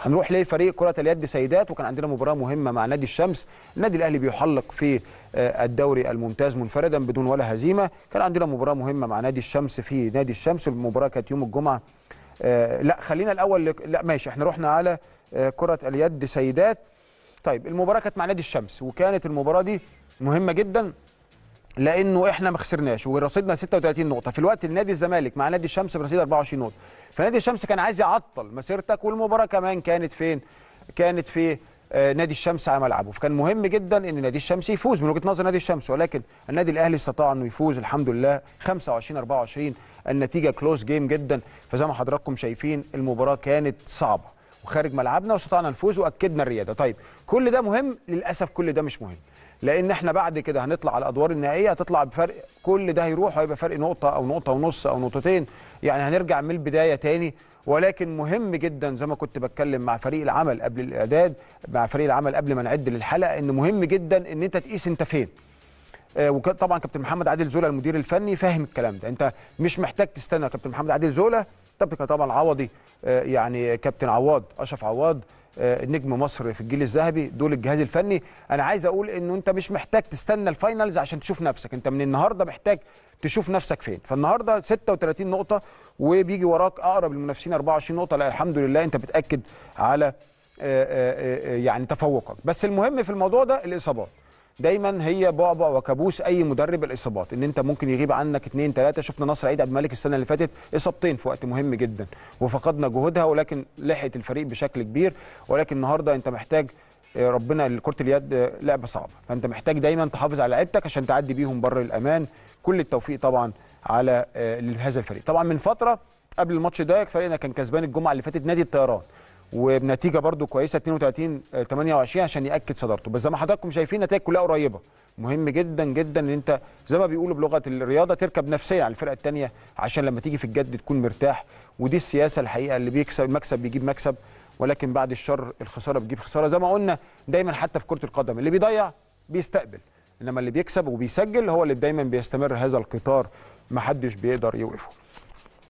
هنروح لفريق كره اليد سيدات وكان عندنا مباراه مهمه مع نادي الشمس النادي الاهلي بيحلق في آه، الدوري الممتاز منفردا بدون ولا هزيمه كان عندنا مباراه مهمه مع نادي الشمس في نادي الشمس المباراه كانت يوم الجمعه آه، لا خلينا الاول لا ماشي احنا رحنا على آه، كره اليد سيدات طيب المباراه كانت مع نادي الشمس وكانت المباراه دي مهمه جدا لانه احنا ما خسرناش ورصيدنا 36 نقطه في الوقت النادي الزمالك مع نادي الشمس برصيد 24 نقطه فنادي الشمس كان عايز يعطل مسيرتك والمباراه كمان كانت فين كانت في آه، نادي الشمس على ملعبه فكان مهم جدا ان نادي الشمس يفوز من وجهه نظر نادي الشمس ولكن النادي الاهلي استطاع انه يفوز الحمد لله 25 24 النتيجه كلوز جيم جدا فزي ما حضراتكم شايفين المباراه كانت صعبه وخارج ملعبنا واستطعنا نفوز واكدنا الرياده طيب كل ده مهم للاسف كل ده مش مهم لان احنا بعد كده هنطلع على الادوار النهائيه هتطلع بفرق كل ده هيروح وهيبقى فرق نقطه او نقطه ونص او نقطتين يعني هنرجع من البدايه تاني ولكن مهم جدا زي ما كنت بتكلم مع فريق العمل قبل الاعداد مع فريق العمل قبل ما نعد للحلقه ان مهم جدا ان انت تقيس انت فين آه، وطبعا كابتن محمد عادل زولا المدير الفني فاهم الكلام ده انت مش محتاج تستنى كابتن محمد عادل زولا طبعا عوضي آه، يعني كابتن عواض اشرف عواض آه، نجم مصر في الجيل الذهبي دول الجهاز الفني انا عايز اقول انه انت مش محتاج تستنى الفاينلز عشان تشوف نفسك انت من النهارده محتاج تشوف نفسك فين فالنهارده 36 نقطه وبيجي وراك اقرب المنافسين 24 نقطه لا الحمد لله انت بتاكد على آه، آه، يعني تفوقك بس المهم في الموضوع ده الاصابات دايما هي بعبع وكابوس اي مدرب الاصابات ان انت ممكن يغيب عنك اثنين ثلاثه شفنا نصر عيد عبد الملك السنه اللي فاتت اصابتين في وقت مهم جدا وفقدنا جهودها ولكن لحقت الفريق بشكل كبير ولكن النهارده انت محتاج آه، ربنا كره اليد آه، لعبه صعبه فانت محتاج دايما تحافظ على لعيبتك عشان تعدي بيهم بر الامان كل التوفيق طبعا على آه، هذا الفريق طبعا من فتره قبل الماتش ده فريقنا كان كسبان الجمعه اللي فاتت نادي الطيران وبنتيجه برده كويسه 32 28 آه، عشان ياكد صدارته بس زي ما حضراتكم شايفين النتائج كلها قريبه مهم جدا جدا ان انت زي ما بيقولوا بلغه الرياضه تركب نفسية على الفرقه الثانيه عشان لما تيجي في الجد تكون مرتاح ودي السياسه الحقيقه اللي بيكسب المكسب بيجيب مكسب ولكن بعد الشر الخساره بتجيب خساره زي ما قلنا دايما حتى في كره القدم اللي بيضيع بيستقبل انما اللي بيكسب وبيسجل هو اللي دايما بيستمر هذا القطار محدش بيقدر يوقفه